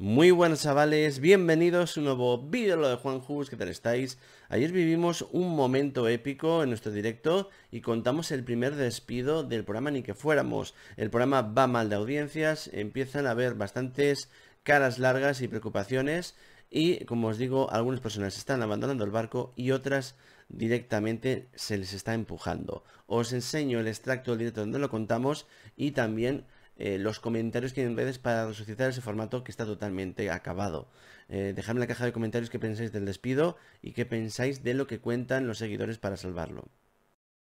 Muy buenas chavales, bienvenidos a un nuevo vídeo de Juan Jus, ¿qué tal estáis? Ayer vivimos un momento épico en nuestro directo y contamos el primer despido del programa Ni que fuéramos. El programa va mal de audiencias, empiezan a haber bastantes caras largas y preocupaciones y como os digo, algunas personas están abandonando el barco y otras directamente se les está empujando. Os enseño el extracto del directo donde lo contamos y también eh, los comentarios que hay en redes para resucitar ese formato que está totalmente acabado. Eh, dejadme en la caja de comentarios qué pensáis del despido y qué pensáis de lo que cuentan los seguidores para salvarlo.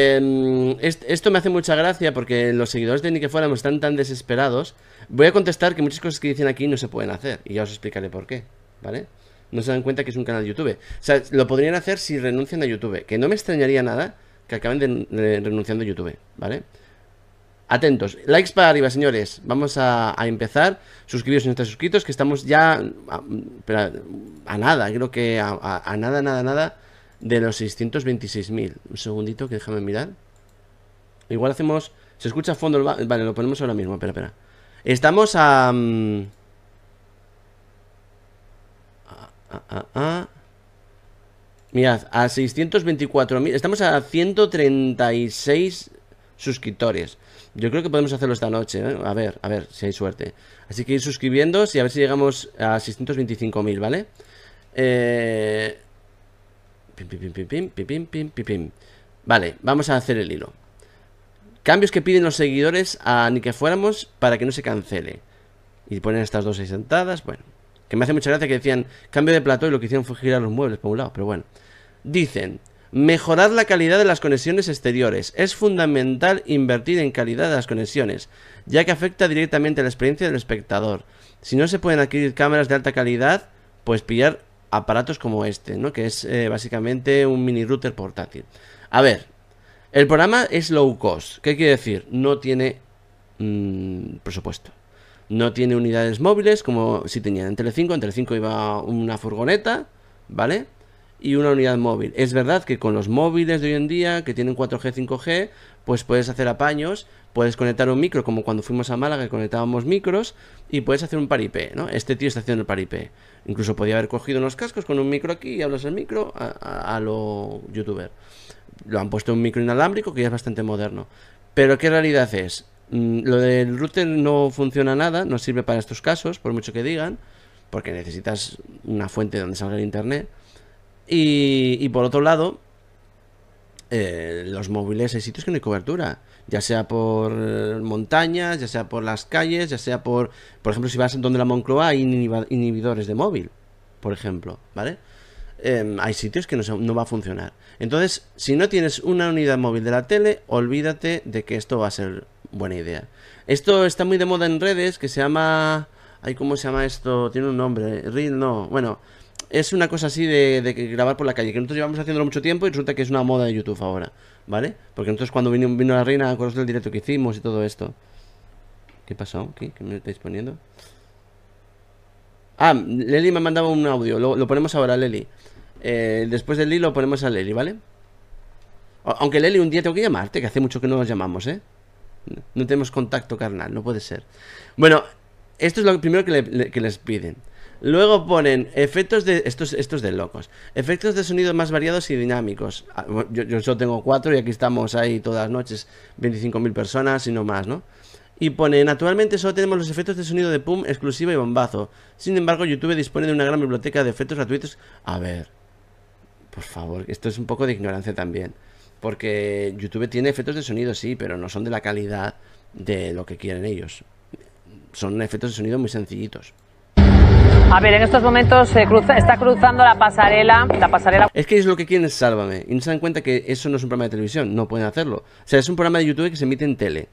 Em, esto me hace mucha gracia porque los seguidores de Ni que están tan desesperados. Voy a contestar que muchas cosas que dicen aquí no se pueden hacer y ya os explicaré por qué, ¿vale? No se dan cuenta que es un canal de YouTube. O sea, lo podrían hacer si renuncian a YouTube, que no me extrañaría nada que acaben renunciando a YouTube, ¿vale? Atentos, likes para arriba, señores. Vamos a, empezar. Suscribiros si no estáis suscritos, que estamos ya a, nada, creo que a, nada, nada, nada de los 626.000. Un segundito que déjame mirar. Igual hacemos. Se escucha a fondo. El vale, lo ponemos ahora mismo. Espera, espera. Estamos a. Mm, a Mirad, a 624.000. Estamos a 136 suscriptores. Yo creo que podemos hacerlo esta noche, ¿eh? a ver, a ver si hay suerte. Así que ir suscribiéndose y a ver si llegamos a 625.000, ¿vale? Eh... Pim, pim, pim, pim, pim, pim, pim, Vale, vamos a hacer el hilo. Cambios que piden los seguidores a ni que fuéramos para que no se cancele. Y ponen estas dos sentadas, bueno. Que me hace mucha gracia que decían cambio de plato y lo que hicieron fue girar los muebles por un lado, pero bueno. Dicen, Mejorar la calidad de las conexiones exteriores. Es fundamental invertir en calidad de las conexiones, ya que afecta directamente a la experiencia del espectador. Si no se pueden adquirir cámaras de alta calidad, pues pillar aparatos como este, ¿no? Que es eh, básicamente un mini router portátil. A ver, el programa es low cost. ¿Qué quiere decir? No tiene Por mm, presupuesto. No tiene unidades móviles como si tenían en tele5, En 5 iba una furgoneta, ¿vale? y una unidad móvil. Es verdad que con los móviles de hoy en día, que tienen 4G, 5G, pues puedes hacer apaños, puedes conectar un micro, como cuando fuimos a Málaga y conectábamos micros, y puedes hacer un paripé, ¿no? Este tío está haciendo el paripé. Incluso podía haber cogido unos cascos con un micro aquí y hablas el micro a, lo youtuber. Lo han puesto un micro inalámbrico que ya es bastante moderno. Pero ¿qué realidad es? Mm, lo del router no funciona nada, no sirve para estos casos, por mucho que digan, porque necesitas una fuente donde salga el internet y, por otro lado, eh, los móviles hay sitios que no hay cobertura. Ya sea por eh, montañas, ya sea por las calles, ya sea por... Por ejemplo, si vas en donde la Moncloa hay inhibidores de móvil, por ejemplo, ¿vale? Em, hay sitios que no, va a funcionar. Entonces, si no tienes una unidad móvil de la tele, olvídate de que esto va a ser buena idea. Esto está muy de moda en redes, que se llama... Ay, ¿cómo se llama esto? Tiene un nombre. Reel, no. Bueno, es una cosa así de, de, grabar por la calle, que nosotros llevamos haciéndolo mucho tiempo y resulta que es una moda de YouTube ahora, ¿vale? Porque nosotros cuando vino, vino la reina, con el directo que hicimos y todo esto. ¿Qué pasó? ¿Qué, me estáis poniendo? Ah, Leli me mandaba un audio, lo, ponemos ahora, Leli. Eh, después de Leli lo ponemos a Leli, ¿vale? Aunque Leli, un día tengo que llamarte, que hace mucho que no nos llamamos, ¿eh? No tenemos contacto carnal, no puede ser. Bueno, esto es lo primero que les piden. Luego ponen efectos de. Estos, estos de locos. Efectos de sonido más variados y dinámicos. Ah, yo, yo solo tengo cuatro y aquí estamos ahí todas las noches. 25.000 personas y no más, ¿no? Y ponen, actualmente solo tenemos los efectos de sonido de pum exclusiva y bombazo. Sin embargo, YouTube dispone de una gran biblioteca de efectos gratuitos. A ver, por favor, esto es un poco de ignorancia también. Porque YouTube tiene efectos de sonido, sí, pero no son de la calidad de lo que quieren ellos. Son efectos de sonido muy sencillitos. A ver, en estos momentos está cruzando la pasarela, la pasarela. Es que es lo que quieren Sálvame. Y no se dan cuenta que eso no es un programa de televisión, no pueden hacerlo. O sea, es un programa de YouTube que se emite en tele.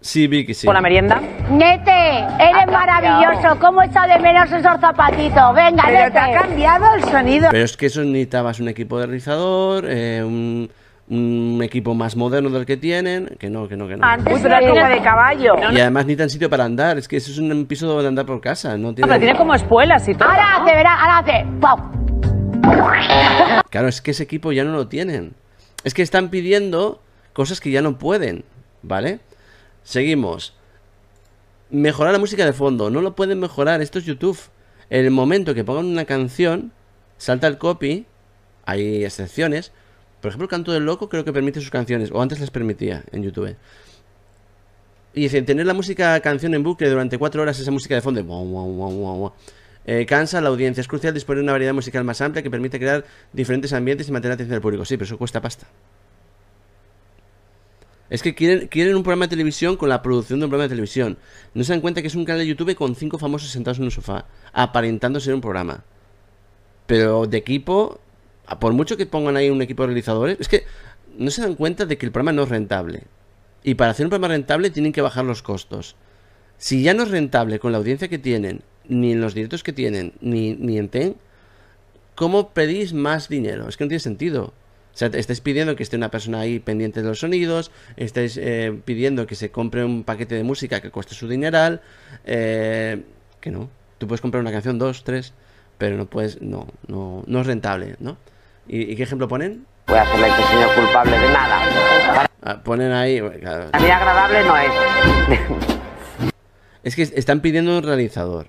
Sí, Vicky, sí. ¿Con la merienda? Nete, eres maravilloso. ¿Cómo está de menos esos zapatitos? Venga, Pero Nete. ha cambiado el sonido. Pero es que eso necesitabas un equipo de rizador, eh, un un equipo más moderno del que tienen, que no, que no, que no. Antes de caballo. Y además ni tan sitio para andar, es que eso es un piso de andar por casa, no tiene... tiene como espuelas y todo. Ahora hace, verá, ahora hace, Claro, es que ese equipo ya no lo tienen. Es que están pidiendo cosas que ya no pueden, ¿vale? Seguimos. Mejorar la música de fondo, no lo pueden mejorar, esto es YouTube. En el momento que pongan una canción, salta el copy, hay excepciones, por ejemplo, Canto del Loco creo que permite sus canciones, o antes las permitía en YouTube. Y dice, tener la música canción en bucle durante cuatro horas, esa música de fondo, eh, cansa a la audiencia. Es crucial disponer de una variedad musical más amplia que permite crear diferentes ambientes y mantener la atención del público. Sí, pero eso cuesta pasta. Es que quieren, quieren un programa de televisión con la producción de un programa de televisión. No se dan cuenta que es un canal de YouTube con cinco famosos sentados en un sofá, aparentando ser un programa. Pero de equipo por mucho que pongan ahí un equipo de realizadores, es que no se dan cuenta de que el programa no es rentable. Y para hacer un programa rentable tienen que bajar los costos. Si ya no es rentable con la audiencia que tienen, ni en los directos que tienen, ni, ni en TEN, ¿cómo pedís más dinero? Es que no tiene sentido. O sea, estáis pidiendo que esté una persona ahí pendiente de los sonidos, estáis eh, pidiendo que se compre un paquete de música que cueste su dineral, eh, que no. Tú puedes comprar una canción, dos, tres, pero no puedes, no, no, no es rentable, ¿no? ¿Y, qué ejemplo ponen? Voy a hacerle este señor culpable de nada. Ah, ponen ahí. A mí agradable no es. es que están pidiendo un realizador.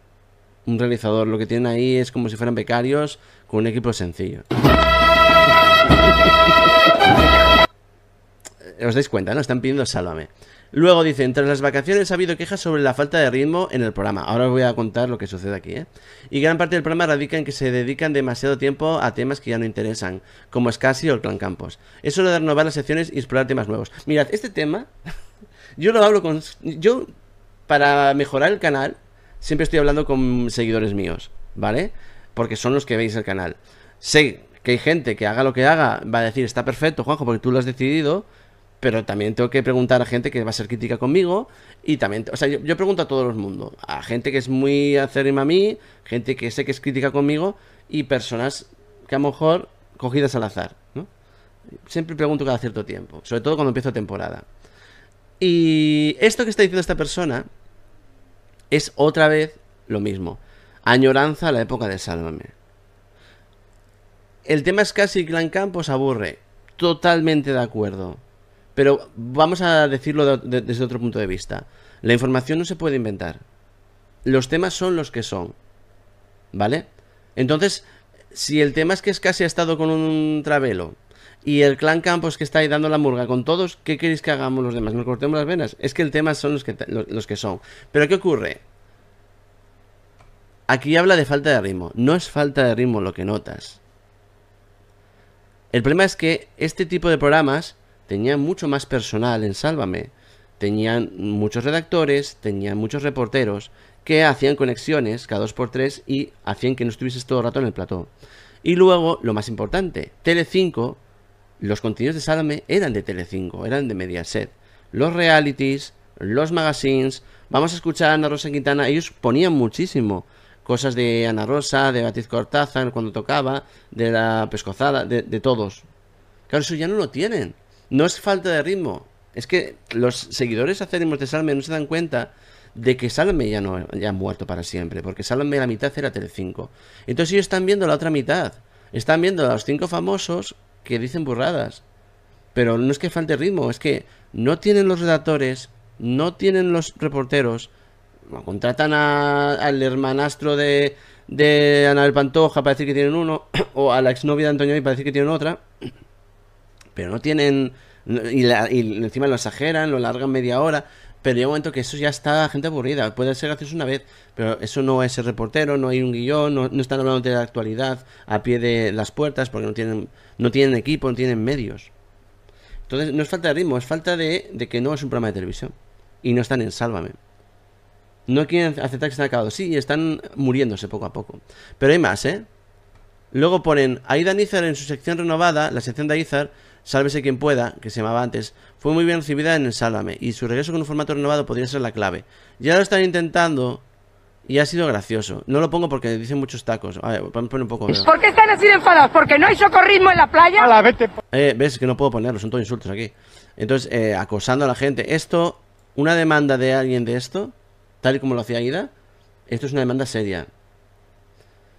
Un realizador. Lo que tienen ahí es como si fueran becarios con un equipo sencillo os dais cuenta, ¿no? Están pidiendo sálvame. Luego dicen, entre las vacaciones ha habido quejas sobre la falta de ritmo en el programa. Ahora os voy a contar lo que sucede aquí, ¿eh? Y gran parte del programa radica en que se dedican demasiado tiempo a temas que ya no interesan, como Scassi o el Clan Campos. Es hora de renovar las secciones y explorar temas nuevos. Mirad, este tema, yo lo hablo con... Yo, para mejorar el canal, siempre estoy hablando con seguidores míos, ¿vale? Porque son los que veis el canal. Sé que hay gente que haga lo que haga, va a decir, está perfecto, Juanjo, porque tú lo has decidido pero también tengo que preguntar a gente que va a ser crítica conmigo y también, o sea, yo, pregunto a todo el mundo, a gente que es muy acérrima a mí, gente que sé que es crítica conmigo y personas que a lo mejor cogidas al azar, ¿no? Siempre pregunto cada cierto tiempo, sobre todo cuando empiezo temporada. Y esto que está diciendo esta persona es otra vez lo mismo. Añoranza a la época de Sálvame. El tema es casi Clan Campos aburre. Totalmente de acuerdo. Pero vamos a decirlo desde otro punto de vista. La información no se puede inventar. Los temas son los que son. ¿Vale? Entonces, si el tema es que casi ha estado con un travelo y el clan Campos que está ahí dando la murga con todos, ¿qué queréis que hagamos los demás? ¿Nos cortemos las venas? Es que el tema son los que, los que son. Pero ¿qué ocurre? Aquí habla de falta de ritmo. No es falta de ritmo lo que notas. El problema es que este tipo de programas tenían mucho más personal en Sálvame. Tenían muchos redactores, tenían muchos reporteros que hacían conexiones cada dos por tres y hacían que no estuvieses todo el rato en el plató. Y luego, lo más importante, Telecinco, los contenidos de Sálvame eran de Telecinco, eran de Mediaset. Los realities, los magazines, vamos a escuchar a Ana Rosa Quintana, ellos ponían muchísimo cosas de Ana Rosa, de Batiz Cortázar cuando tocaba, de la pescozada, de, de todos. Claro, eso ya no lo tienen. No es falta de ritmo. Es que los seguidores acérrimos de Salme no se dan cuenta de que Salme ya no ya ha muerto para siempre, porque Salme la mitad era 5 Entonces ellos están viendo la otra mitad. Están viendo a los cinco famosos que dicen burradas. Pero no es que falte ritmo, es que no tienen los redactores, no tienen los reporteros, contratan al hermanastro de, de del Pantoja para decir que tienen uno, o a la exnovia de Antonio para decir que tienen otra pero no tienen... Y, encima lo exageran, lo largan media hora. Pero llega un momento que eso ya está gente aburrida. Puede ser gracioso una vez, pero eso no es el reportero, no hay un guión, no, están hablando de la actualidad a pie de las puertas porque no tienen, no tienen equipo, no tienen medios. Entonces no es falta de ritmo, es falta de, que no es un programa de televisión. Y no están en Sálvame. No quieren aceptar que están acabados. Sí, están muriéndose poco a poco. Pero hay más, ¿eh? Luego ponen ahí Aidan en su sección renovada, la sección de Izar, Sálvese quien pueda, que se llamaba antes, fue muy bien recibida en el Sálvame y su regreso con un formato renovado podría ser la clave. Ya lo están intentando y ha sido gracioso. No lo pongo porque dicen muchos tacos. A ver, a poner un poco. ¿Por qué están así enfadados? ¿Porque no hay socorrismo en la playa? A la vete. Eh, ves que no puedo ponerlo, son todos insultos aquí. Entonces, eh, acosando a la gente. Esto, una demanda de alguien de esto, tal y como lo hacía Aida esto es una demanda seria.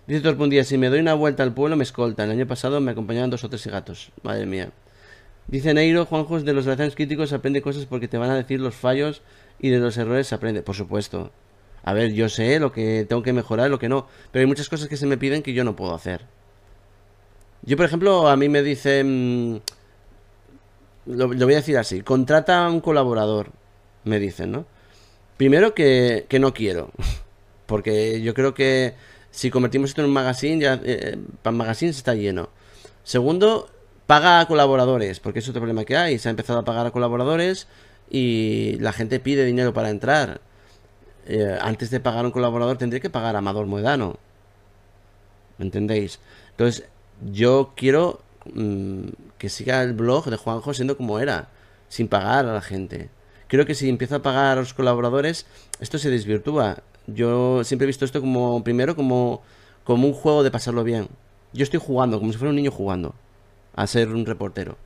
Dice Torpundía, si me doy una vuelta al pueblo me escoltan. El año pasado me acompañaban dos o tres gatos. Madre mía. Dice Neiro, José de los relaciones críticos aprende cosas porque te van a decir los fallos y de los errores aprende, por supuesto. A ver, yo sé lo que tengo que mejorar, Y lo que no, pero hay muchas cosas que se me piden que yo no puedo hacer. Yo, por ejemplo, a mí me dicen... Mm, lo, voy a decir así, contrata a un colaborador, me dicen, ¿no? Primero que, no quiero, porque yo creo que si convertimos esto en un magazine, ya eh, eh para magazine está lleno. Segundo, Paga a colaboradores, porque es otro problema que hay. Se ha empezado a pagar a colaboradores y la gente pide dinero para entrar. Eh, antes de pagar a un colaborador tendría que pagar a Amador Moedano. ¿Me entendéis? Entonces, yo quiero mm, que siga el blog de Juanjo siendo como era, sin pagar a la gente. Creo que si empiezo a pagar a los colaboradores, esto se desvirtúa. Yo siempre he visto esto como, primero, como, como un juego de pasarlo bien. Yo estoy jugando, como si fuera un niño jugando a ser un reportero.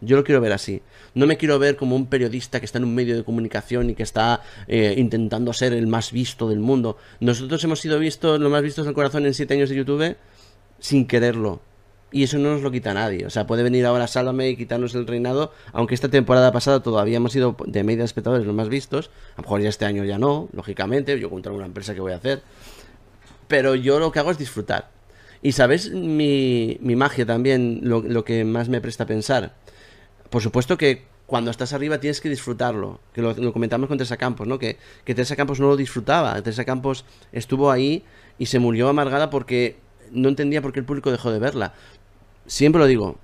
Yo lo quiero ver así. No me quiero ver como un periodista que está en un medio de comunicación y que está eh, intentando ser el más visto del mundo. Nosotros hemos sido vistos, lo más vistos del corazón en siete años de YouTube, sin quererlo. Y eso no nos lo quita nadie. O sea, puede venir ahora Sálvame y quitarnos el reinado, aunque esta temporada pasada todavía hemos sido de media espectadores los más vistos. A lo mejor ya este año ya no, lógicamente. Yo contra una empresa que voy a hacer. Pero yo lo que hago es disfrutar. Y sabes mi, magia también, lo, que más me presta a pensar. Por supuesto que cuando estás arriba tienes que disfrutarlo, que lo, comentamos con Teresa Campos, ¿no? Que, que Teresa Campos no lo disfrutaba, Teresa Campos estuvo ahí y se murió amargada porque no entendía por qué el público dejó de verla. Siempre lo digo,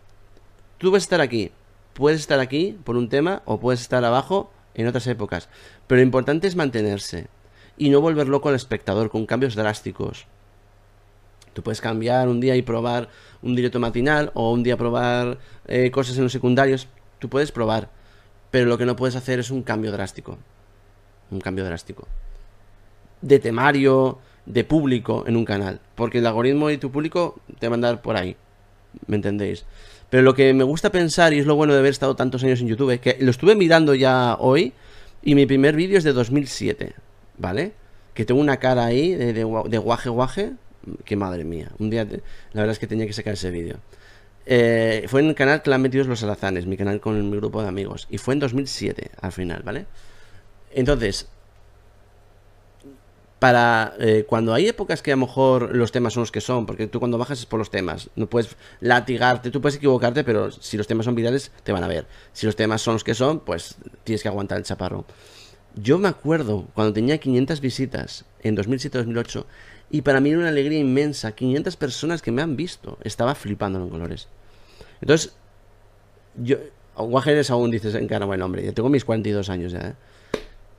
tú vas a estar aquí, puedes estar aquí por un tema o puedes estar abajo en otras épocas, pero lo importante es mantenerse y no volver loco al espectador con cambios drásticos. Tú puedes cambiar un día y probar un directo matinal o un día probar eh, cosas en los secundarios. Tú puedes probar, pero lo que no puedes hacer es un cambio drástico. Un cambio drástico. De temario, de público en un canal. Porque el algoritmo y tu público te van a dar por ahí. ¿Me entendéis? Pero lo que me gusta pensar, y es lo bueno de haber estado tantos años en YouTube, es que lo estuve mirando ya hoy y mi primer vídeo es de 2007, ¿vale? Que tengo una cara ahí de guaje guaje, qué madre mía. Un día, la verdad es que tenía que sacar ese vídeo. Eh, fue en el canal que han metido Los Alazanes, mi canal con mi grupo de amigos. Y fue en 2007, al final, ¿vale? Entonces, para eh, cuando hay épocas que a lo mejor los temas son los que son, porque tú cuando bajas es por los temas, no puedes latigarte, tú puedes equivocarte, pero si los temas son virales, te van a ver. Si los temas son los que son, pues tienes que aguantar el chaparro. Yo me acuerdo cuando tenía 500 visitas en 2007-2008, y para mí una alegría inmensa. 500 personas que me han visto. Estaba flipando en colores. Entonces, yo, Guajeres aún dices en cara, bueno, hombre, yo tengo mis 42 años ya. ¿eh?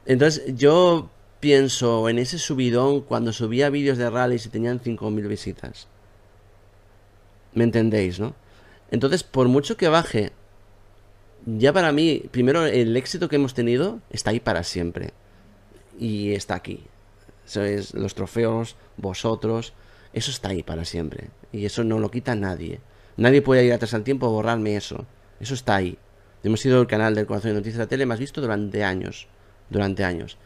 Entonces, yo pienso en ese subidón cuando subía vídeos de rallies y tenían 5.000 visitas. ¿Me entendéis, no? Entonces, por mucho que baje, ya para mí, primero, el éxito que hemos tenido está ahí para siempre. Y está aquí, los trofeos, vosotros, eso está ahí para siempre. Y eso no lo quita nadie. Nadie puede ir atrás al tiempo a borrarme eso. Eso está ahí. Hemos sido el canal del corazón de noticias de la tele más visto durante años. Durante años.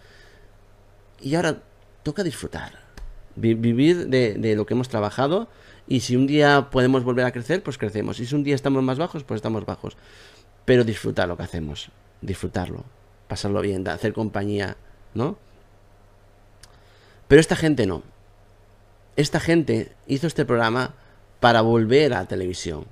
Y ahora toca disfrutar. Vivir de, lo que hemos trabajado. Y si un día podemos volver a crecer, pues crecemos. Y si un día estamos más bajos, pues estamos bajos. Pero disfrutar lo que hacemos. Disfrutarlo. Pasarlo bien. Hacer compañía. ¿No? Pero esta gente no. Esta gente hizo este programa para volver a la televisión.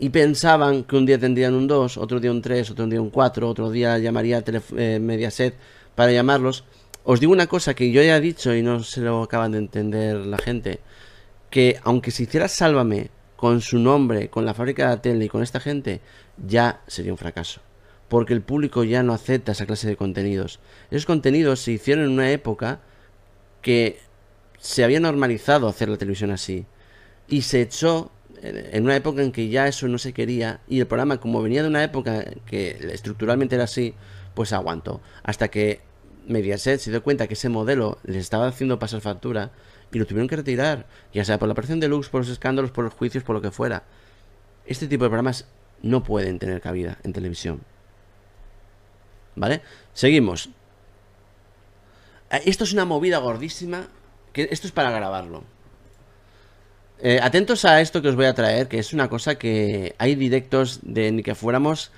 Y pensaban que un día tendrían un 2, otro día un 3, otro día un 4, otro día llamaría a eh, Mediaset para llamarlos. Os digo una cosa que yo ya he dicho y no se lo acaban de entender la gente. Que aunque se hiciera Sálvame con su nombre, con la fábrica de la tele y con esta gente, ya sería un fracaso porque el público ya no acepta esa clase de contenidos. Esos contenidos se hicieron en una época que se había normalizado hacer la televisión así. Y se echó en una época en que ya eso no se quería y el programa como venía de una época que estructuralmente era así, pues aguantó. Hasta que Mediaset se dio cuenta que ese modelo les estaba haciendo pasar factura y lo tuvieron que retirar, ya sea por la aparición de Lux, por los escándalos, por los juicios, por lo que fuera. Este tipo de programas no pueden tener cabida en televisión. ¿Vale? Seguimos. Eh, esto es una movida gordísima. Que esto es para grabarlo. Eh, atentos a esto que os voy a traer, que es una cosa que hay directos de ni que fuéramos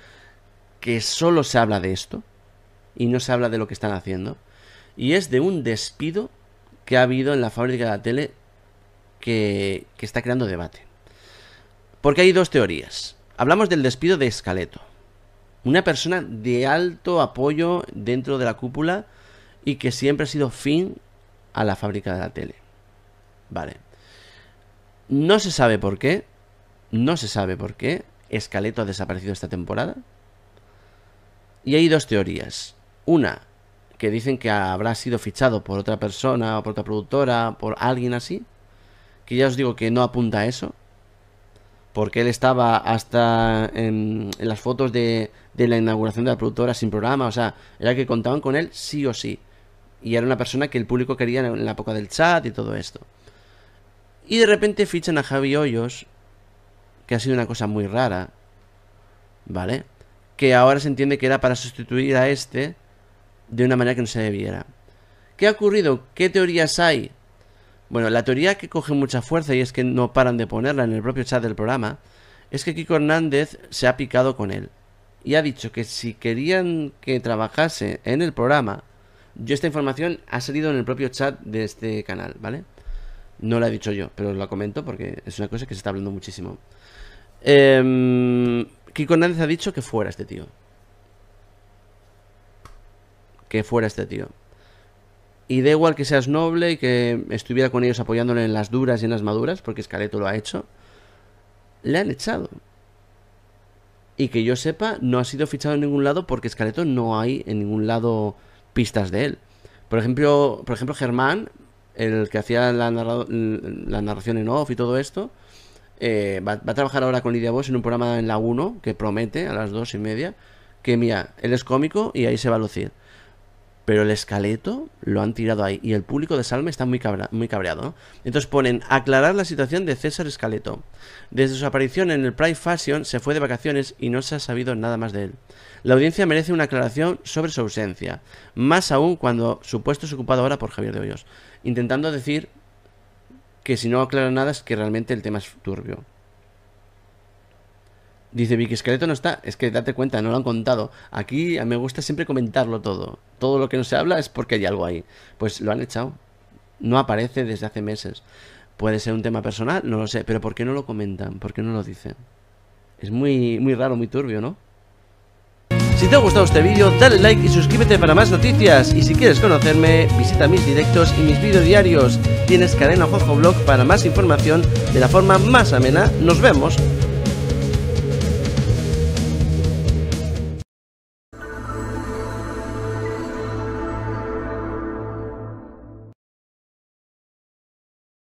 que solo se habla de esto y no se habla de lo que están haciendo. Y es de un despido que ha habido en la fábrica de la tele que, que está creando debate. Porque hay dos teorías. Hablamos del despido de Escaleto. Una persona de alto apoyo dentro de la cúpula y que siempre ha sido fin a la fábrica de la tele. Vale. No se sabe por qué. No se sabe por qué. Escaleto ha desaparecido esta temporada. Y hay dos teorías. Una, que dicen que habrá sido fichado por otra persona, por otra productora, por alguien así. Que ya os digo que no apunta a eso. Porque él estaba hasta en, las fotos de, de la inauguración de la productora sin programa. O sea, era que contaban con él sí o sí. Y era una persona que el público quería en la época del chat y todo esto. Y de repente fichan a Javi Hoyos, que ha sido una cosa muy rara, ¿vale? Que ahora se entiende que era para sustituir a este de una manera que no se debiera. ¿Qué ha ocurrido? ¿Qué teorías hay? Bueno, la teoría que coge mucha fuerza y es que no paran de ponerla en el propio chat del programa es que Kiko Hernández se ha picado con él y ha dicho que si querían que trabajase en el programa yo esta información ha salido en el propio chat de este canal, ¿vale? No la he dicho yo, pero la comento porque es una cosa que se está hablando muchísimo. Eh, Kiko Hernández ha dicho que fuera este tío. Que fuera este tío. Y da igual que seas noble y que estuviera con ellos apoyándole en las duras y en las maduras, porque Escaleto lo ha hecho. Le han echado. Y que yo sepa, no ha sido fichado en ningún lado porque Escaleto no hay en ningún lado pistas de él. Por ejemplo, por ejemplo Germán, el que hacía la, narración en off y todo esto, eh, va, a trabajar ahora con Lidia Voz en un programa en la 1 que promete a las dos y media que mira, él es cómico y ahí se va a lucir pero el escaleto lo han tirado ahí y el público de Salma está muy, muy cabreado. Entonces ponen aclarar la situación de César Escaleto. Desde su aparición en el Pride Fashion se fue de vacaciones y no se ha sabido nada más de él. La audiencia merece una aclaración sobre su ausencia, más aún cuando su puesto es ocupado ahora por Javier de Hoyos, intentando decir que si no aclara nada es que realmente el tema es turbio. Dice Vicky, esqueleto no está. Es que date cuenta, no lo han contado. Aquí me gusta siempre comentarlo todo. Todo lo que no se habla es porque hay algo ahí. Pues lo han echado. No aparece desde hace meses. Puede ser un tema personal, no lo sé. Pero ¿por qué no lo comentan? ¿Por qué no lo dicen? Es muy, muy raro, muy turbio, ¿no? Si te ha gustado este vídeo, dale like y suscríbete para más noticias. Y si quieres conocerme, visita mis directos y mis vídeos diarios. Tienes cadena Jojo Blog para más información de la forma más amena. Nos vemos.